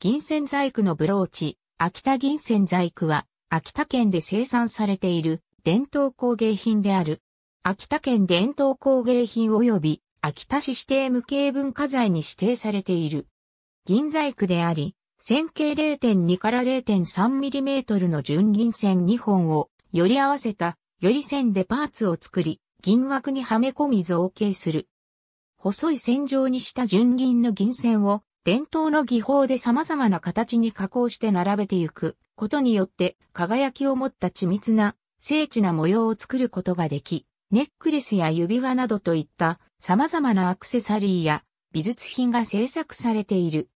銀線細工のブローチ、秋田銀線細工は、秋田県で生産されている伝統工芸品である。秋田県伝統工芸品及び秋田市指定無形文化財に指定されている。銀細工であり、線形0.2から 0.3mm の純銀線2本をより合わせた、より線でパーツを作り、銀枠にはめ込み造形する。細い線状にした純銀の銀線を伝統の技法で様々な形に加工して並べていくことによって輝きを持った緻密な精緻な模様を作ることができ、ネックレスや指輪などといった様々なアクセサリーや美術品が制作されている。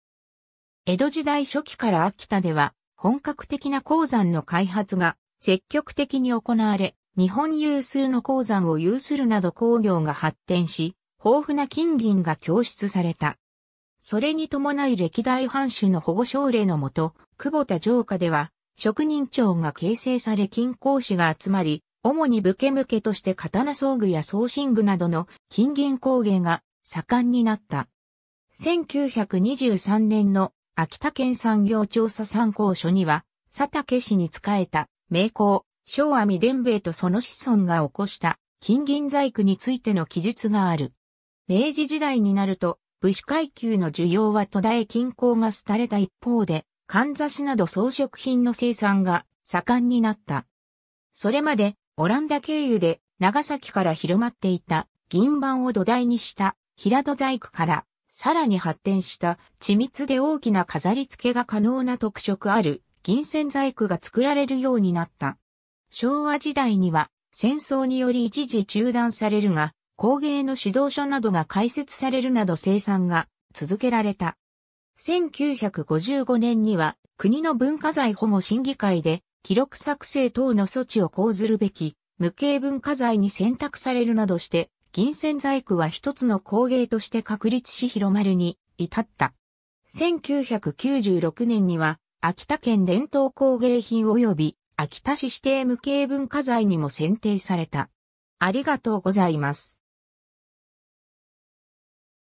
江戸時代初期から秋田では本格的な鉱山の開発が積極的に行われ、日本有数の鉱山を有するなど工業が発展し、豊富な金銀が供出された。それに伴い歴代藩主の保護奨励のもと、久保田城下では、職人長が形成され金工師が集まり、主に武家向けとして刀装具や装身具などの金銀工芸が盛んになった。1923年の秋田県産業調査参考書には、佐竹氏に仕えた名工、昭阿弥伝兵衛とその子孫が起こした金銀細工についての記述がある。明治時代になると、武士階級の需要は途絶え均衡が廃れた一方で、かんざしなど装飾品の生産が盛んになった。それまでオランダ経由で長崎から広まっていた銀板を土台にした平戸細工からさらに発展した緻密で大きな飾り付けが可能な特色ある銀線細工が作られるようになった。昭和時代には戦争により一時中断されるが工芸の指導書などが開設されるなど生産が続けられた。1955年には国の文化財保護審議会で記録作成等の措置を講ずるべき無形文化財に選択されるなどして銀線細工は一つの工芸として確立し広まるに至った。1996年には秋田県伝統工芸品及び秋田市指定無形文化財にも選定された。ありがとうございます。